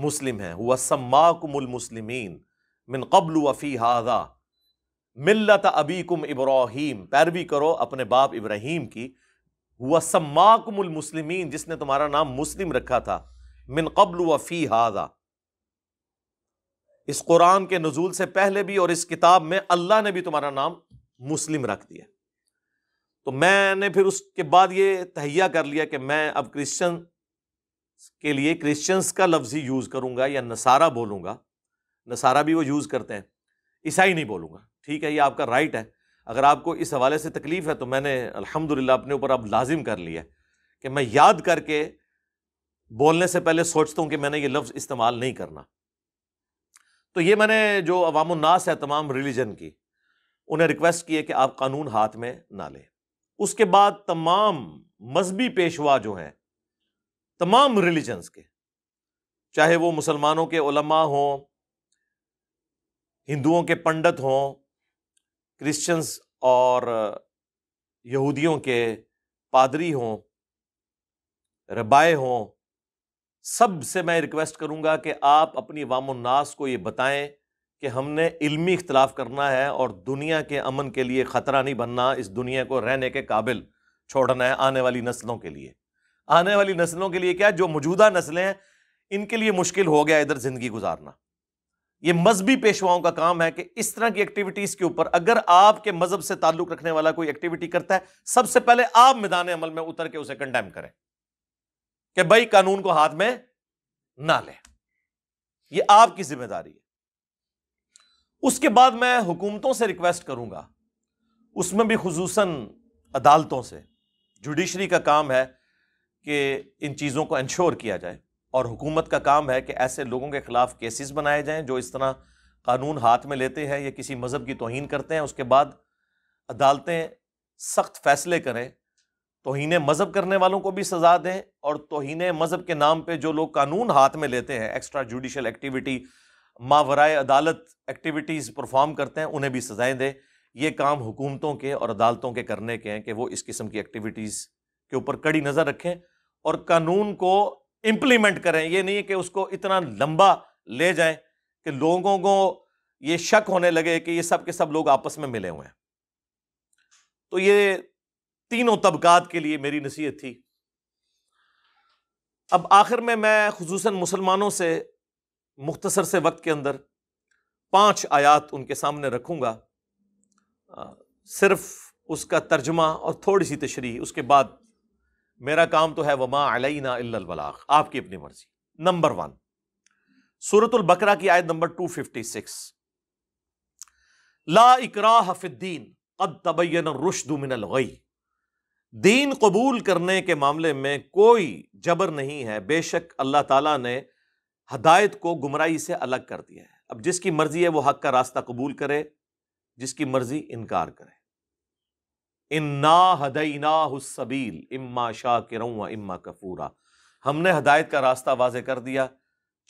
मुस्लिम हैं हुआ सम्माकुमुल मुस्लिमीन मिन कबल वफ़ी हाजा मिल्लत कुम इब्राहिम पैरवी करो अपने बाप इब्राहिम की हुआ सम्माकुमुल मुस्लिमीन जिसने तुम्हारा नाम मुस्लिम रखा था मिन कबल वफ़ी हादा इस कुरान के नजूल से पहले भी और इस किताब में अल्लाह ने भी तुम्हारा नाम मुस्लिम रख दिया तो मैंने फिर उसके बाद ये तहिया कर लिया कि मैं अब क्रिश्चियन के लिए क्रिश्चियंस का लफ्ज़ ही यूज़ करूँगा या नसारा बोलूँगा नसारा भी वो यूज़ करते हैं ईसाई नहीं बोलूँगा ठीक है ये आपका राइट है अगर आपको इस हवाले से तकलीफ़ है तो मैंने अल्हम्दुलिल्लाह अपने ऊपर अब लाजिम कर लिया कि मैं याद करके बोलने से पहले सोचता हूँ कि मैंने ये लफ्ज़ इस्तेमाल नहीं करना तो ये मैंने जो अवामनास है तमाम रिलीजन की उन्हें रिक्वेस्ट की है कि आप कानून हाथ में ना लें उसके बाद तमाम मजहबी पेशवा जो हैं तमाम रिलीजन्स के चाहे वो मुसलमानों के उलमा हों हिंदुओं के पंडित हों क्रिश्चियंस और यहूदियों के पादरी हों रबाए हों सब से मैं रिक्वेस्ट करूंगा कि आप अपनी वामनास को ये बताएं कि हमने इल्मी इख्तलाफ करना है और दुनिया के अमन के लिए ख़तरा नहीं बनना इस दुनिया को रहने के काबिल छोड़ना है आने वाली नस्लों के लिए आने वाली नस्लों के लिए क्या जो मौजूदा नस्लें हैं इनके लिए मुश्किल हो गया इधर जिंदगी गुजारना ये मजहबी पेशवाओं का काम है कि इस तरह की एक्टिविटीज के ऊपर अगर आपके मजहब से ताल्लुक रखने वाला कोई एक्टिविटी करता है सबसे पहले आप मैदान अमल में उतर के उसे कंडेम करें कि भाई कानून को हाथ में ना ले ये आपकी जिम्मेदारी है उसके बाद मैं हुकूमतों से रिक्वेस्ट करूंगा उसमें भी खसूस अदालतों से जुडिशरी का काम है कि इन चीज़ों को इंश्योर किया जाए और हुकूमत का काम है कि ऐसे लोगों के ख़िलाफ़ केसेस बनाए जाएँ जो इस तरह कानून हाथ में लेते हैं या किसी मज़हब की तोहन करते हैं उसके बाद अदालतें सख्त फ़ैसले करें तोहन मज़हब करने वालों को भी सज़ा दें और तोहन मज़हब के नाम पर जो लोग कानून हाथ में लेते हैं एक्स्ट्रा जुडिशल एक्टिविटी मावराए अदालत एक्टिविटीज़ परफॉर्म करते हैं उन्हें भी सज़ाएँ दें ये काम हुकूमतों के और अदालतों के करने के हैं कि वो इस किस्म की एक्टिविटीज़ के ऊपर कड़ी नज़र रखें और कानून को इम्प्लीमेंट करें ये नहीं कि उसको इतना लंबा ले जाए कि लोगों को ये शक होने लगे कि ये सब के सब लोग आपस में मिले हुए हैं तो ये तीनों तबकात के लिए मेरी नसीहत थी अब आखिर में मैं खसूस मुसलमानों से मुख्तसर से वक्त के अंदर पांच आयात उनके सामने रखूंगा सिर्फ उसका तर्जमा और थोड़ी सी तशरी उसके बाद मेरा काम तो है वमा अलैना बलाग आपकी अपनी मर्जी नंबर वन सूरतुल बकरा की आयत नंबर 256 ला इकरा हफिद्दीन अब तबैन रुशद मिनल गई दीन कबूल करने के मामले में कोई जबर नहीं है बेशक अल्लाह ताला ने हदायत को गुमराई से अलग कर दिया है अब जिसकी मर्जी है वो हक का रास्ता कबूल करे जिसकी मर्जी इनकार करे इन्ना हदईना हुसबील इम्मा शाह किरऊँ इम्मा कफूरा हमने हदायत का रास्ता वाजे कर दिया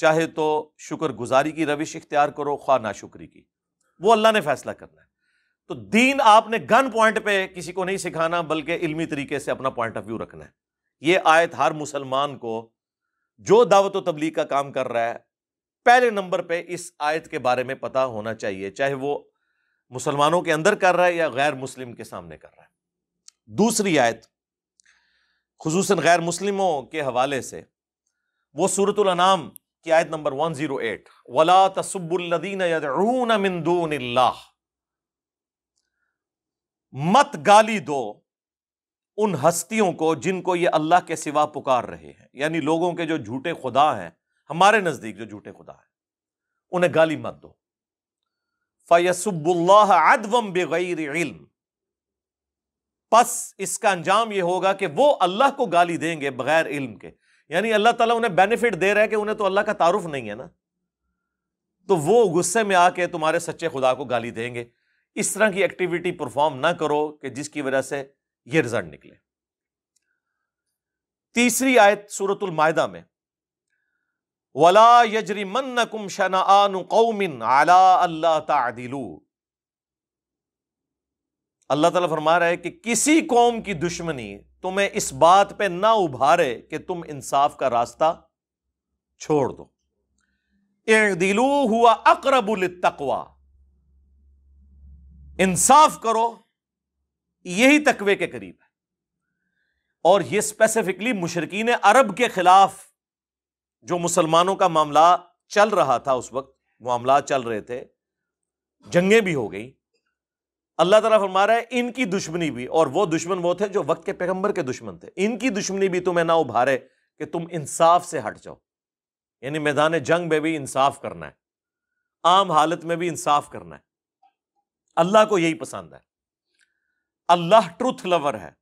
चाहे तो शुक्र गुजारी की रविश इख्तियार करो ख्वा ना शुक्री की वो अल्लाह ने फैसला करना है तो दीन आपने गन पॉइंट पे किसी को नहीं सिखाना बल्कि इल्मी तरीके से अपना पॉइंट ऑफ व्यू रखना है ये आयत हर मुसलमान को जो दावत व तबलीग का काम कर रहा है पहले नंबर पे इस आयत के बारे में पता होना चाहिए चाहे वो मुसलमानों के अंदर कर रहा है या गैर मुस्लिम के सामने कर रहा है दूसरी आयत खसूस गैर मुस्लिमों के हवाले से वो सूरत की आयत नंबर वन जीरो तसब्बुल्लदीन मिंदून मत गाली दो उन हस्तियों को जिनको ये अल्लाह के सिवा पुकार रहे हैं यानी लोगों के जो झूठे खुदा हैं हमारे नज़दीक जो झूठे खुदा हैं उन्हें गाली मत दो फ़यसुबुल्लाह अदवम बेगैर इल्म बस इसका अंजाम यह होगा कि वो अल्लाह को गाली देंगे बगैर इल्म के यानी अल्लाह ताला उन्हें बेनिफिट दे रहा है कि उन्हें तो अल्लाह का तारुफ नहीं है ना तो वो गुस्से में आके तुम्हारे सच्चे खुदा को गाली देंगे इस तरह की एक्टिविटी परफॉर्म ना करो कि जिसकी वजह से ये रिजल्ट निकले तीसरी आयत सूरतुल मायदा में वला आला अल्लाह तदिलू अल्लाह ताला फरमा रहा है कि किसी कौम की दुश्मनी तुम्हें इस बात पर ना उभारे कि तुम इंसाफ का रास्ता छोड़ दो दिलू हुआ अकरबुल तकवा इंसाफ करो यही तकवे के करीब है और यह स्पेसिफिकली मुशरकिन अरब के खिलाफ जो मुसलमानों का मामला चल रहा था उस वक्त मामला चल रहे थे जंगे भी हो गई अल्लाह तला फरमा रहा है इनकी दुश्मनी भी और वो दुश्मन वो थे जो वक्त के पैगंबर के दुश्मन थे इनकी दुश्मनी भी तुम्हें ना उभारे कि तुम इंसाफ से हट जाओ यानी मैदान जंग में भी इंसाफ करना है आम हालत में भी इंसाफ करना है अल्लाह को यही पसंद है अल्लाह ट्रुथ लवर है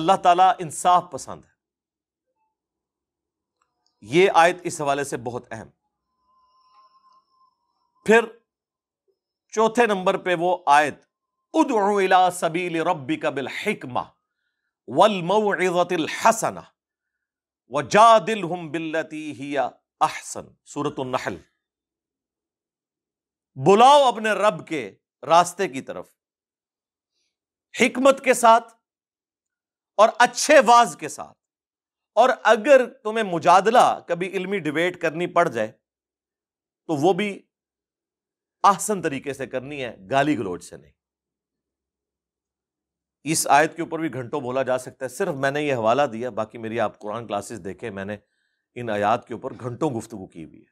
अल्लाह तला इंसाफ पसंद है ये आयत इस हवाले से बहुत अहम फिर चौथे नंबर पे वो आयत उदला सबील रबी कबिल हिकमा वल मऊतिल हसना व जा दिल हम बिल्लती अहसन सूरत नहल बुलाओ अपने रब के रास्ते की तरफ हिकमत के साथ और अच्छे वाज के साथ और अगर तुम्हें मुजादला कभी इल्मी डिबेट करनी पड़ जाए तो वो भी आसन तरीके से करनी है गाली गलोच से नहीं इस आयत के ऊपर भी घंटों बोला जा सकता है सिर्फ मैंने ये हवाला दिया बाकी मेरी आप कुरान क्लासेस देखे मैंने इन आयात के ऊपर घंटों गुफ्तु की हुई है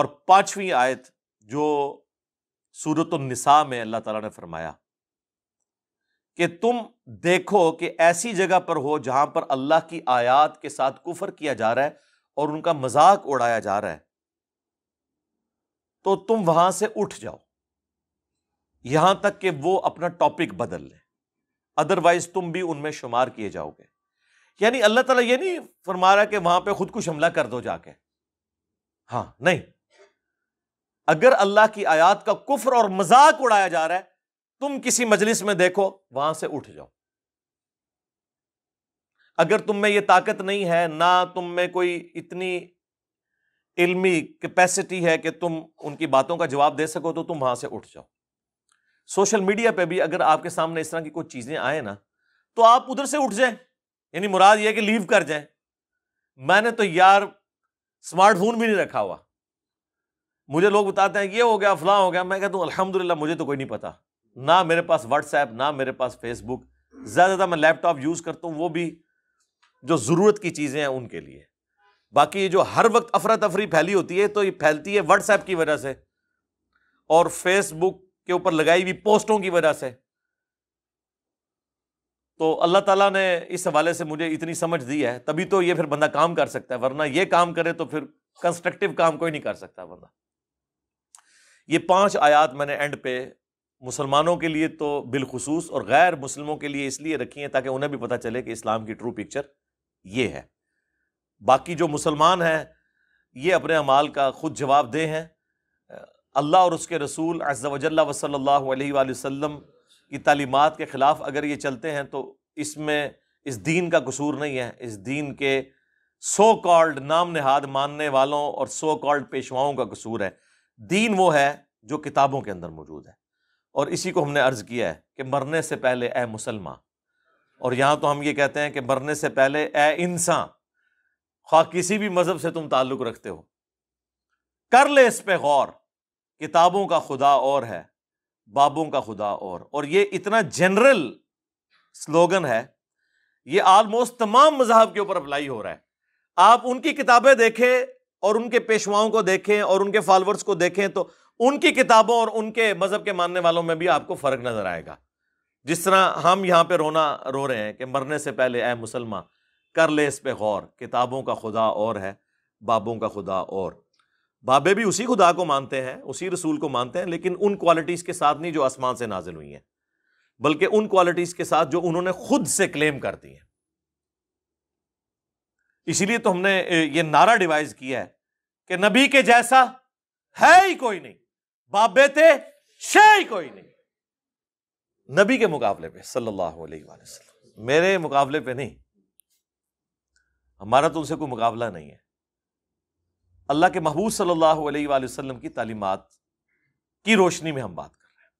और पांचवी आयत जो सूरत नसा में अल्लाह ताला ने फरमाया कि तुम देखो कि ऐसी जगह पर हो जहां पर अल्लाह की आयात के साथ कुफर किया जा रहा है और उनका मजाक उड़ाया जा रहा है तो तुम वहां से उठ जाओ यहां तक कि वो अपना टॉपिक बदल ले अदरवाइज तुम भी उनमें शुमार किए जाओगे यानी अल्लाह ताला ये नहीं फरमा रहा कि वहां पर खुद को हमला कर दो जाके हाँ नहीं अगर अल्लाह की आयात का कुफर और मजाक उड़ाया जा रहा है तुम किसी मजलिस में देखो वहां से उठ जाओ अगर तुम में ये ताकत नहीं है ना तुम में कोई इतनी इल्मी कैपेसिटी है कि तुम उनकी बातों का जवाब दे सको तो तुम वहां से उठ जाओ सोशल मीडिया पे भी अगर आपके सामने इस तरह की कोई चीज़ें आए ना तो आप उधर से उठ जाए यानी मुराद यह कि लीव कर जाए मैंने तो यार स्मार्टफोन भी नहीं रखा हुआ मुझे लोग बताते हैं ये हो गया फलां हो गया मैं कहता हूँ अल्हम्दुलिल्लाह मुझे तो कोई नहीं पता ना मेरे पास व्हाट्सएप ना मेरे पास फेसबुक ज़्यादा ज़्यादा मैं लैपटॉप यूज़ करता हूँ वो भी जो ज़रूरत की चीज़ें हैं उनके लिए बाकी जो हर वक्त अफरा तफरी फैली होती है तो ये फैलती है व्हाट्सएप की वजह से और फेसबुक के ऊपर लगाई हुई पोस्टों की वजह से तो अल्लाह ताला ने इस हवाले से मुझे इतनी समझ दी है तभी तो ये फिर बंदा काम कर सकता है वरना ये काम करे तो फिर कंस्ट्रक्टिव काम कोई नहीं कर सकता बंदा ये पांच आयात मैंने एंड पे मुसलमानों के लिए तो बिलखसूस और गैर मुसलमों के लिए इसलिए रखी हैं ताकि उन्हें भी पता चले कि इस्लाम की ट्रू पिक्चर ये है बाकी जो मुसलमान हैं ये अपने अमाल का खुद जवाब दे हैं अल्लाह और उसके रसूल अज़्ज़वजल्ला वसल्ला वसम की तलीमत के ख़िलाफ़ अगर ये चलते हैं तो इसमें इस दीन का कसूर नहीं है इस दीन के सो कॉल्ड नाम नहाद मानने वालों और सो कॉल्ड पेशवाओं का कसूर है दीन वो है जो किताबों के अंदर मौजूद है और इसी को हमने अर्ज़ किया है कि मरने से पहले ए मुसलमान और यहां तो हम ये कहते हैं कि मरने से पहले ए इंसान खा किसी भी मज़हब से तुम ताल्लुक़ रखते हो कर ले इस पर गौर किताबों का खुदा और है बाबों का खुदा और और ये इतना जनरल स्लोगन है ये आलमोस्ट तमाम मजहब के ऊपर अप्लाई हो रहा है आप उनकी किताबें देखें और उनके पेशवाओं को देखें और उनके फॉलोअर्स को देखें तो उनकी किताबों और उनके मज़हब के मानने वालों में भी आपको फ़र्क नज़र आएगा जिस तरह हम यहां पर रोना रो रहे हैं कि मरने से पहले ए मुसलमान कर ले इस पर गौर किताबों का खुदा और है बाबों का खुदा और बाबे भी उसी खुदा को मानते हैं उसी रसूल को मानते हैं लेकिन उन क्वालिटीज़ के साथ नहीं जो आसमान से नाजिल हुई हैं बल्कि उन क्वालिटीज़ के साथ जो उन्होंने खुद से क्लेम कर दी हैं इसीलिए तो हमने ये नारा डिवाइज किया है कि नबी के जैसा है ही कोई नहीं बाबे थे शे कोई नहीं नबी के मुकाबले पे सल्लल्लाहु अलैहि वसल्लम मेरे मुकाबले पे नहीं हमारा तो उनसे कोई मुकाबला नहीं है अल्लाह के महबूब सल्लल्लाहु अलैहि वसल्लम की तालीमत की रोशनी में हम बात कर रहे हैं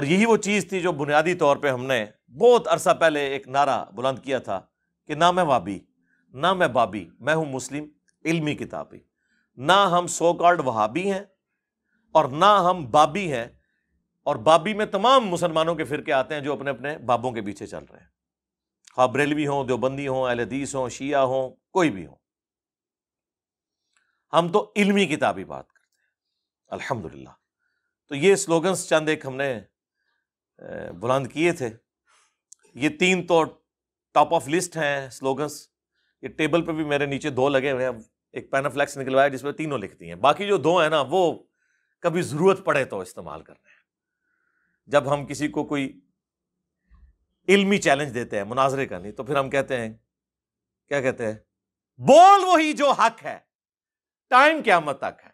और यही वो चीज़ थी जो बुनियादी तौर पे हमने बहुत अरसा पहले एक नारा बुलंद किया था कि ना मैं वाबी ना मैं बाबी मैं हूँ मुस्लिम इलमी किताबी ना हम सो कार्ड वहाबी हैं और ना हम बाबी हैं और बाबी में तमाम मुसलमानों के फिरके आते हैं जो अपने अपने बाबों के पीछे चल रहे हैं खा बरेलवी हों देवबंदी हों अलहदीस हों शिया हों कोई भी हो हम तो इल्मी किताबी बात करते हैं अल्हम्दुलिल्लाह तो ये स्लोगन्स चंद एक हमने बुलंद किए थे ये तीन तो टॉप ऑफ लिस्ट हैं स्लोगन्स ये टेबल पर भी मेरे नीचे दो लगे हुए हैं एक पैनाफ्लैक्स निकलवाया जिसमें तीनों लिखती हैं बाकी जो दो हैं ना वो कभी ज़रूरत पड़े तो इस्तेमाल करना हैं जब हम किसी को कोई इल्मी चैलेंज देते हैं मुनाजरे का नहीं तो फिर हम कहते हैं क्या कहते हैं बोल वही जो हक है टाइम क्यामत तक है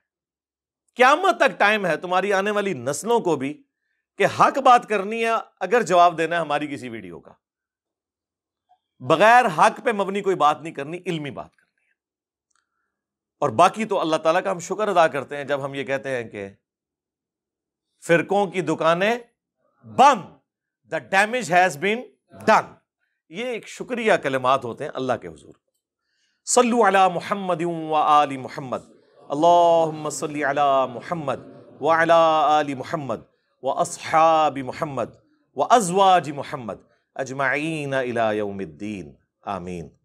क्यामत तक टाइम है तुम्हारी आने वाली नस्लों को भी कि हक बात करनी है अगर जवाब देना है हमारी किसी वीडियो का बगैर हक पे मबनी कोई बात नहीं करनी इल्मी बात करनी और बाकी तो अल्लाह ताला का हम शुक्र अदा करते हैं जब हम ये कहते हैं कि फिरकों की दुकानें बंद the damage has been done ये एक शुक्रिया कलमात होते हैं अल्लाह के हजूर सल्लु अला मोहम्मद व आली मोहम्मद अल्लाहुम्म सल्लि अला मोहम्मद व अला आली मोहम्मद व असहाबी मोहम्मद व अजवाजी मोहम्मद अजमाइन इला यौमिद्दीन आमीन